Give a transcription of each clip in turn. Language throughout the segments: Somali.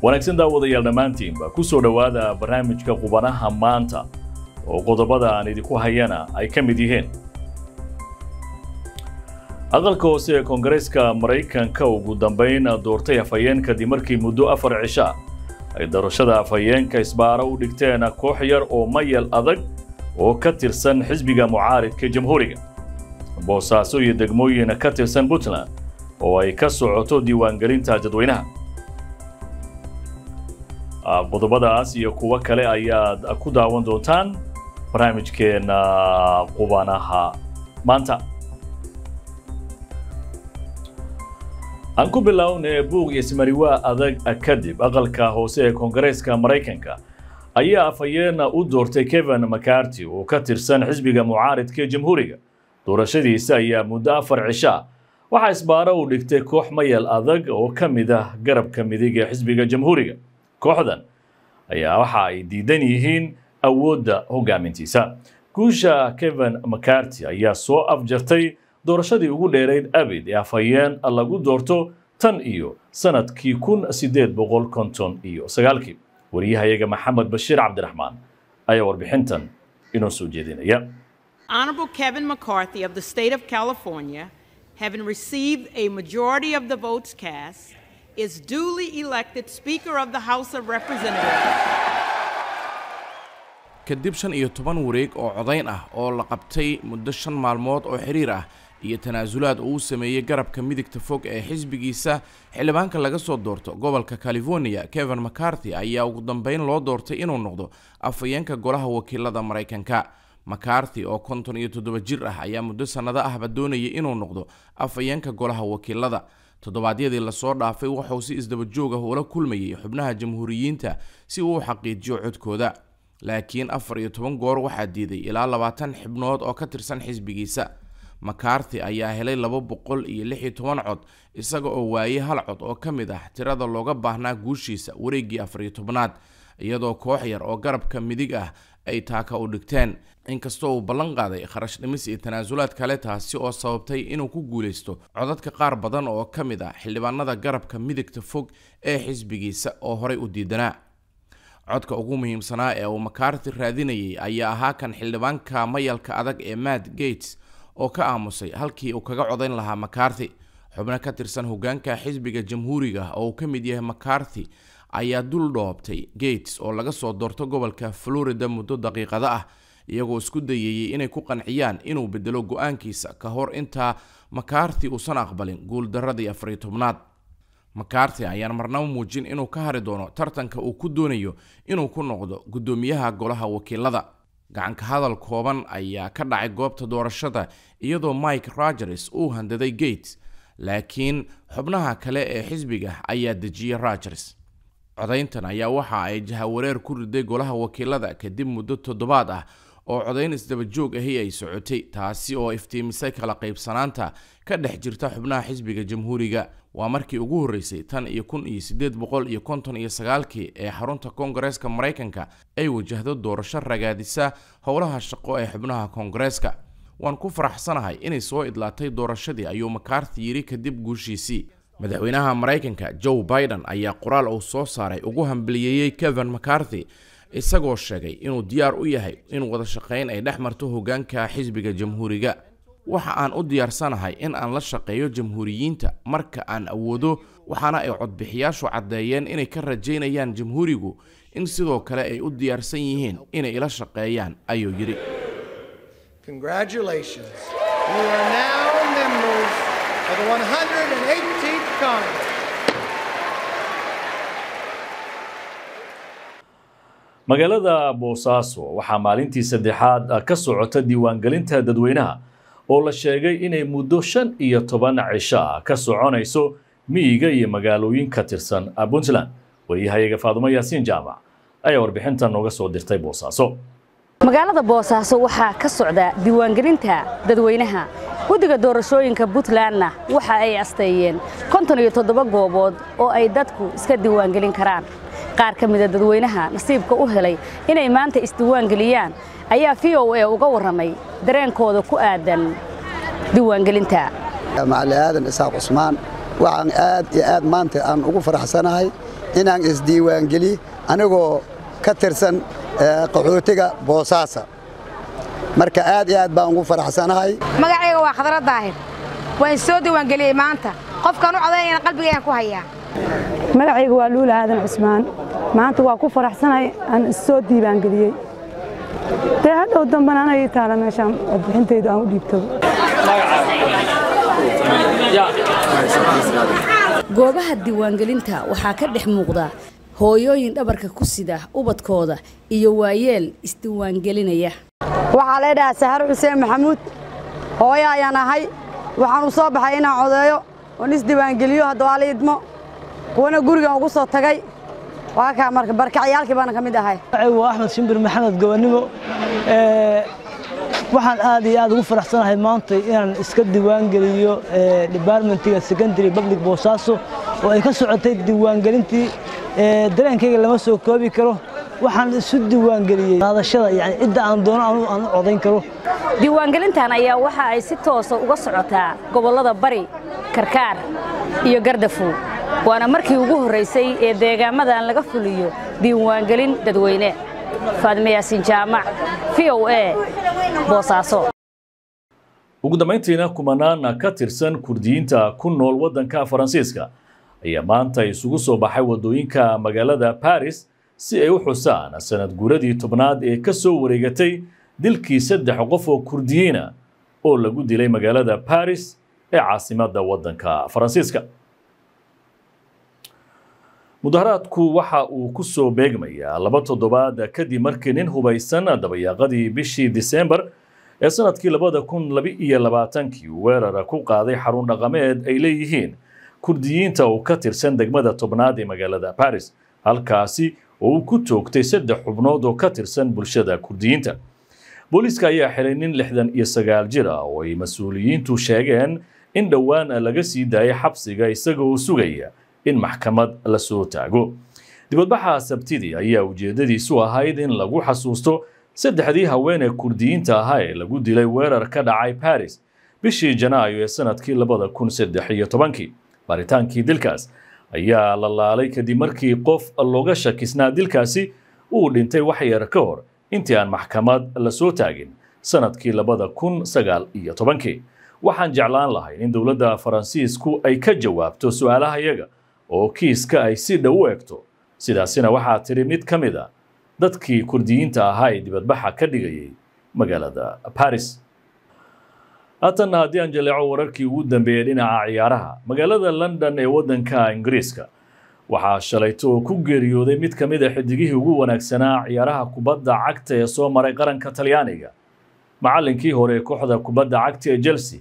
wanaagsan daawadayaal dhammaantiinba ku soo dhowaada barnaamijka qubanaha maanta oo qodobada aan idinku hayana ay ka mid yihiin aqalka hoose ee koongareeska maraykanka ugu dambayn doortay afhayeen kadib markii muddo afar cisha ay doorashada afhayeenka isbaaro u dhigteen koox yar oo mayal adag oo ka tirsan xisbiga mucaaridka jamhuuriga boosaaso iyo degmooyin ka tirsan puntland oo ay ka socoto diiwaangelinta dadweynaha qodobadaas iyo kuwo kale ayaad ku daawan doontaan barnaamijkeena qubanaha maanta aan ku bilownay buuq iyo simariwaa adag kadib aqalka hoose ee koongareeska maraykanka ayaa afhayeena u doortay kevin macarty oo ka tirsan xisbiga mucaaridka ee jamhuuriga doorashadiisa ayaa muddo afar cishaa waxaa isbaaro uu dhigtay koox mayal adag oo ka mid ah garabka midig ee xisbiga jamhuuriga kooxdan ayaa waxa ay diidan yihiin awoodda hogaamintiisa guusha kevin macarty ayaa soo afjartay doorashadii ugu dheerayd abid ee afhayeen lagu doorto tan iyo sannadkii kun sideed boqol konton iyo sagaalkii wariyahayaga maxamed bashiir cabdiraxmaan ayaa warbixintan inoo soo jeedinaya Honorable Kevin McCarthy of the state of California, having received a majority of the votes cast, is duly elected Speaker of the House of Representatives. kadib shan iyo toban wareeg oo codayn ah oo la qabtay muddo shan maalmood oo xiriir ah iyo tanaasulaad uu sameeyey garabka midigta fog ee xisbigiisa xildhibaanka laga soo doorto gobolka california kevin mccarthy ayaa ugu dambeyn loo doortay inuu noqdo afhayeenka golaha wakiilada maraykanka mcarthy oo konton iyo toddoba jir ah ayaa muddo sannado ahba doonayay inuu noqdo afhayeenka golaha wakiilada toddobaadyadii lasoo dhaafay wuxuu si isdabajoog ah ula kulmayay xubnaha jamhuuriyiinta si uu u xaqiijiyo codkooda laakiin afar iyo toban goor waxaa diiday ilaa labaatan xibnood oo ka tirsan xisbigiisa makarthi ayaa helay laba boqol iyo lix iyo toban cod isaga oo waayey hal cod oo ka mid ah tirada looga baahnaa guushiisa wareeggii iyo tobnaad iyadoo koox yar oo garabka midig ah ay taaka u dhigteen inkastoo uu ballan qaaday kharash dhimis iyo tanaasulaad kale taasi oo sababtay inuu ku guulaysto codadka qaar badan oo ka mid a ah xildhibaanada garabka midigta fog ee xisbigiisa oo horey u diidanaa codka ugu muhiimsanaa ee uu makaarti raadinayay ayaa ahaa kan xildhibaanka mayalka adag ee matt gates oo ka aamusay halkii uu kaga codayn lahaa makaarti xubno ka tirsan hogaanka xisbiga jamhuuriga ah oo uu ka mid yahay makaarthi ayaa dul dhoobtay gates oo laga soo doorto gobolka florida muddo daqiiqada ah iyagoo isku dayayay inay ku qanciyaan inuu bedelo go-aankiisa ka hor intaa makaarti uusan aqbalin guuldaradii afariy tobnaad makaarti ayaan marnaba muujin inuu ka hari doono tartanka uu ku doonayo inuu ku noqdo guddoomiyaha golaha wakiilada gacanka hadal kooban ayaa ka dhacay goobta doorashada iyadoo mike rogers uu handaday gates laakiin xubnaha kale ee xisbiga ayaa dejiyay rogers codayntan ayaa waxa ay jahawareer ku riday golaha wakiilada kadib muddo toddobaad ah oo codayn isdabajoog ahi ay socotay taasi oo iftiimisay kala qaybsanaanta ka dhex jirta xubnaha xisbiga jamhuuriga waa markii ugu horreysay tan iyo kun iyo siddeed boqol iyo konton iyo sagaalkii ee xarunta koongareeska maraykanka ay wajahdo doorasho ragaadisa howlaha shaqo ee xubnaha koongareeska waan ku faraxsanahay inay soo idlaatay doorashadii ayuu makaarti yidhi kadib guushiisii madaxweynaha maraykanka jo biden ayaa qoraal uu soo saaray ugu hambaliyeeyey kevin macarthy isagoo sheegay inuu diyaar u yahay in wada shaqayn ay dhex marto hoggaanka xisbiga jamhuuriga waxa aan u diyaarsanahay in aan la shaqeeyo jamhuuriyiinta marka aan awoodo waxaana ay codbixiyaashu caddeeyeen inay ka rajaynayaan jamhuurigu in sidoo kale ay u diyaarsan yihiin inay ila shaqeeyaan ayuu yidhi Stockholm. magaalada boosaaso waxaa maalintii saddexaad ah ka socota diiwaangelinta dadweynaha oo la sheegay inay muddo shan iyo toban cisho ah ka soconayso miyiga iyo magaalooyin ka tirsan puntland wariyahayaga faadumo yaasiin jaamac ayaa warbixinta nooga soo dirtay boosaaso magaalada boosaaso waxaa ka socda diiwaangelinta dadweynaha guddiga doorashooyinka puntlandna waxa ay asteeyeen konton iyo toddoba goobood oo ay dadku iska diiwaangelin karaan qaar ka mida dadweynaha nasiibka u helay inay maanta isdiiwaangeliyaan ayaa v o a uga warramay dareenkooda ku aadan diiwaangelinta macali aadan isaaq cusmaan waxaan aad iyo aad maanta aan ugu faraxsanahay inaan isdiiwaangeliy anigoo ka tirsan eh, qaxootiga boosaasa marka aad iyo aad baan ugu faraxsanahay magacayga waa khadra daahir waan soo diiwaangeliyey maanta qofkaan u codaynayana qalbigayaan ku hayaa magacayga waa luul aadan cusmaan maanta waa ku faraxsanahay aan issoo diiwaangeliyey dee hadhow damban anay taala meeshaan codbixintaydu aan u dhiibto goobaha diiwaangelinta waxaa ka dhex muuqda hooyooyin dhabarka ku sida ubadkooda iyo waayeel isdiiwaangelinaya waxaa leedhahaa saxar xuseen maxamuud hooyo ayaan ahay waxaan u soo baxay inaan codeeyo oon isdiiwaangeliyo haddaba ala idmo kuwana gurigan ugu soo tagay waa kaa marka barkacyaalkii baana ka mid ahay waa axmed shimbir maxamed gobonnimo waxaan aad iyo aad ugu faraxsanahay maanta inaan iska diiwaangeliyo debartmentiga secondary public boosaaso oo ay ka socotay diiwaangelintii dareenkayga lama soo koobi karo waxaan isu diiwaangeliyey qaadashada yani cidda aan doono aan u codayn karo diiwaangelintan ayaa waxa ay si toosa uga socotaa gobollada bari karkaar iyo gardafuul waana markii ugu horraysay ee deegaamadan laga fuliyo diiwaangelin dadweyne faadme yaasiin jaamac v o a boosaaso ugu dambayntiina kumannaan ka tirsan kurdiyiinta ku nool waddanka faransiiska ayaa maanta isugu soo baxay waddooyinka magaalada baris si ay u xusaan sanad guuradii tobnaad ee ka soo wareegatay dilkii saddex qof oo kurdiyiina oo lagu dilay magaalada baris ee caasimada waddanka faransiiska mudaharaadku waxa uu ku soo beegmayaa laba toddobaad kadib markii nin hubaysan dabayaaqadii bishii disembar ee sanadkii labada kun laba-iyo labaatankii weerara ku qaaday xarun dhaqameed ay leeyihiin kurdiyiinta oo ka tirsan degmada tobnaad ee magaalada baris halkaasi oo uu ku toogtay saddex xubnood oo ka tirsan bulshada kurdiyiinta booliiska ayaa xilay nin lixdan iyo sagaal jir ah oo ay mas-uuliyiintu sheegeen in dhowaana ah laga sii daayay xabsiga isagoo sugaya in maxkamad la soo taago dibadbaxa sabtidii ayaa ujeedadiisu ahayd in lagu xasuusto saddexdii haween ee kurdiyiinta ahaa ee lagu dilay weerar ka dhacay baris bishii janaayo ee sanadkii labada kun saddex iyo tobankii baaritaankii dilkaas ayaa la laalay kadib markii qof looga shakisnaa dilkaasi uu dhintay wax yar ka hor intii aan maxkamad la soo taagin sanadkii labada kun sagaal iyo tobankii waxaan jeclaan lahayn in dowladda faransiisku ay ka jawaabto su-aalaha iyaga oo kiiska ay si dhow u eegto sidaasina waxaa tidhi mid ka mid a ah, dadkii kurdiyiinta ahaa ee dibadbaxa ka dhigayay magaalada baris haatanna haddii aan jaleeco wararkii ugu dambeeyey dhinaca ciyaaraha magaalada london ee waddanka ingiriiska waxaa shalayto ku geeriyooday mid ka mid a ah xidigihii ugu wanaagsanaa ciyaaraha kubadda cagta ee soo maray qaranka talyaaniga macalinkii hore ee kooxda kubadda cagta ee chelsea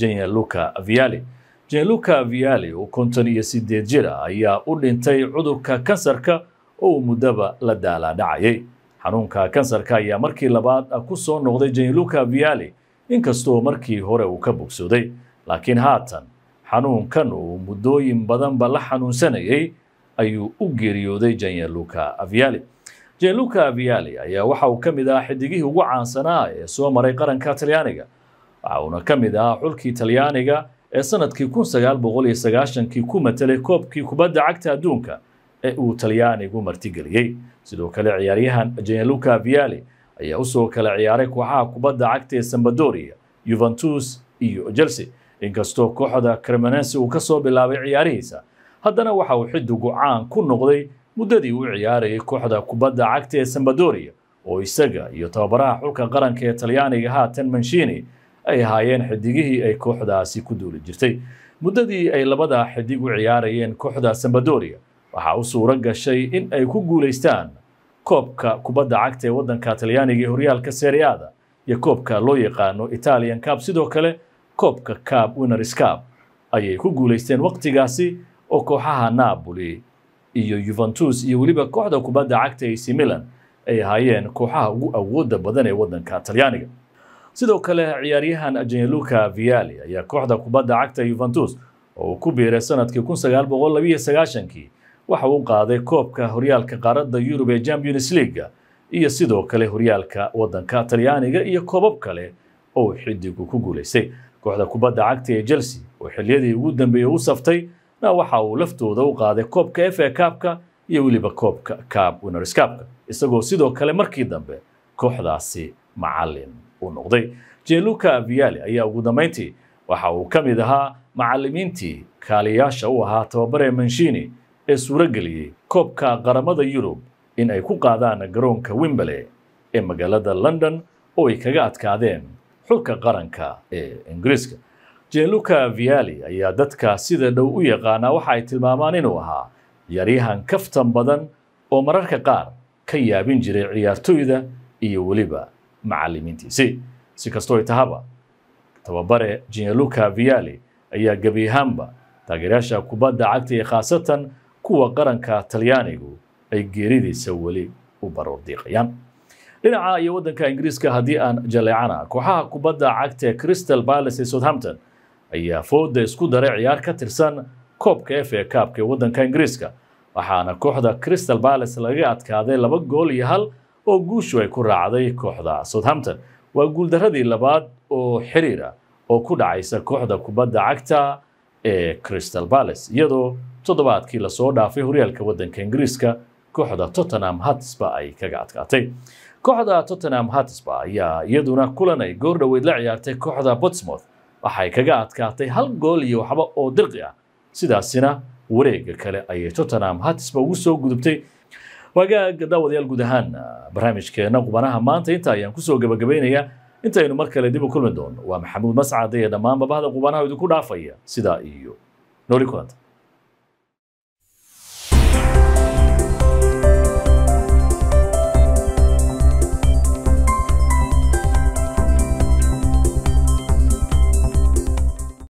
janyaluka viali janyaluka viali oo konton iyo sideed jir ah ayaa u dhintay cudurka kansarka oo uu muddaba la daalaadhacayay xanuunka kansarka ayaa markii labaad ku soo noqday janyaluka viali inkastoo markii hore uu ka bogsooday laakiin haatan xanuunkan uu muddooyin badanba la xanuunsanayay ayuu u geeriyooday janyaluka aviali janyaluka aviali ayaa waxa uu ka mid ahaa xidigihii ugu caansanaa ee soo maray qaranka talyaaniga waxa uuna ka mid ahaa xulkii talyaaniga ee sanadkii kun sagaal boqol iyo sagaashankii ku matelay koobkii kubadda cagta adduunka ee uu talyaanigu martigeliyey sidoo kale ciyaaryahan janyaluka aviali ayaa usoo kala ciyaaray kooxaha kubadda cagta ee sambadoria yuventus iyo chelsea inkastoo kooxda cremonense uu ka soo bilaabay ciyaarihiisa haddana waxa uu xiddigu caan ku noqday muddadii uu ciyaarayay kooxda kubadda cagta ee sambadoria oo isaga iyo tababaraha xulka qaranka ee talyaaniga haatan manshini ay ahaayeen xidigihii ay kooxdaasi ku duuli jirtay muddadii ay labadaa xidig u ciyaarayeen kooxda sambadoria waxaa u suuro gashay in ay ku guulaystaan koobka kubadda cagta ee waddanka talyaaniga ee horyaalka seriaada iyo koobka loo yaqaano italian cab sidoo kale koobka cab winers cab ayay ku guulaysteen waqtigaasi oo kooxaha napoli iyo yuventus iyo weliba kooxda kubadda cagta ac milan ay ahaayeen kooxaha ugu awooda badan ee waddanka talyaaniga sidoo kale ciyaaryahan janluka viali ayaa kooxda kubadda cagta yuventus oo uu ku biiray sanadkii kun sagaal boqol labiyo sagaashankii waxa uu qaaday koobka horyaalka qaaradda yurub ee champions leaga iyo sidoo kale horyaalka waddanka talyaaniga iyo koobab kale oo xidigu ku guulaystay kooxda kubadda cagta ee chelsea oo xilliyadii ugu dambeeyey u saftay na waxa uu laftooda u qaaday koobka f a kaabka iyo weliba koobka kaab winners isagoo sidoo kale markii dambe kooxdaasi macalin u noqday jeluka viali ayaa ugu dambayntii waxa uu ka mid ahaa macalimiintii kaaliyaasha u ahaa tababaree manshini ee suurageliyey koobka qaramada yurub in ay ku qaadaan garoonka wimbale ee magaalada london oo ay kaga adkaadeen xulka qaranka ee ingiriiska jeneluka viali ayaa dadka sida dhow u yaqaanaa waxa ay tilmaamaan inuu ahaa ciyaaryahan kaftan badan oo mararka qaar ka yaabin jiray ciyaartoyda iyo weliba macalimiintiisi si kastoo tahaba tababare jeneluka viali ayaa gebi ahaanba taageerayaasha kubadda cagta ee khaasatan kuwa qaranka talyaanigu ay geeridiisa weli u baroordiiqayaan dhinaca iyo waddanka ingiriiska haddii aan jaleecana kooxaha kubadda cagta ee crystal balace ee southampton ayaa fooda isku daray ciyaar ka tirsan koobka f a kaabka ee waddanka ingiriiska waxaana kooxda crystal balace laga adkaaday laba gool iyo hal oo guushu ay ku raacday kooxda southampton waa guuldaradii labaad oo xiriir ah oo ku dhacaysa kooxda kubadda cagta ee crystal balace iyadoo toddobaadkii lasoo dhaafay horyaalka waddanka ingiriiska kooxda tottenham hatsba ay kaga adkaatay kooxda tottenham hatsba ayaa iyaduna kulan ay goor dhoweyd la ciyaartay kooxda botsmouth waxay kaga adkaatay hal gool iyo waxba oo dirqi ah sidaasina wareega kale ayay tottenham hatsba ugu soo gudubtay wagaag daawadayaal guud ahaan barnaamijkeena qubanaha maanta inta ayaan kusoo gabagabaynayaa intaynu mar kale dib u kulmi doono waa maxamuud mascad ee dhammaan babahda qubanaha idinku dhaafaya sidaa iyo nooli kulanta